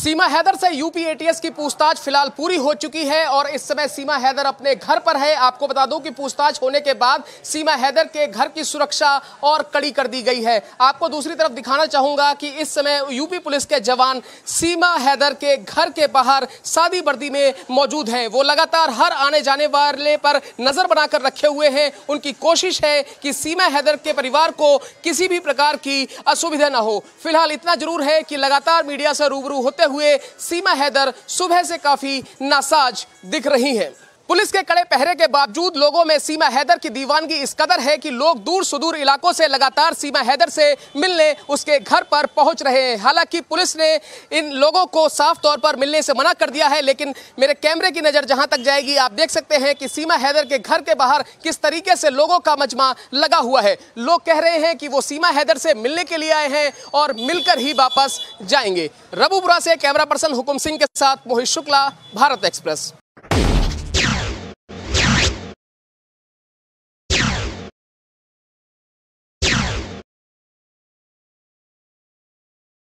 सीमा हैदर से UP ATS की पूछताछ फिलहाल पूरी हो चुकी है और इस समय सीमा हैदर अपने घर पर है आपको बता दूं कि पूछताछ होने के बाद सीमा हैदर के घर की सुरक्षा और कड़ी कर दी गई है आपको दूसरी तरफ दिखाना चाहूंगा कि इस समय यूपी पुलिस के जवान सीमा हैदर के घर के बाहर सादी वर्दी में मौजूद हैं वो लगातार हर आने जाने वाले पर नजर बनाकर रखे हुए हैं उनकी कोशिश है कि सीमा हैदर के परिवार को किसी भी प्रकार की असुविधा ना हो फिलहाल इतना जरूर है कि लगातार मीडिया से रूबरू होते हुए सीमा हैदर सुबह से काफ़ी नासाज दिख रही हैं पुलिस के कड़े पहरे के बावजूद लोगों में सीमा हैदर की दीवानगी इस कदर है कि लोग दूर सुदूर इलाकों से लगातार सीमा हैदर से मिलने उसके घर पर पहुंच रहे हैं हालांकि पुलिस ने इन लोगों को साफ तौर पर मिलने से मना कर दिया है लेकिन मेरे कैमरे की नज़र जहां तक जाएगी आप देख सकते हैं कि सीमा हैदर के घर के बाहर किस तरीके से लोगों का मजमा लगा हुआ है लोग कह रहे हैं कि वो सीमा हैदर से मिलने के लिए आए हैं और मिलकर ही वापस जाएंगे रबुपुरा से कैमरा पर्सन हुकुम सिंह के साथ मोहित शुक्ला भारत एक्सप्रेस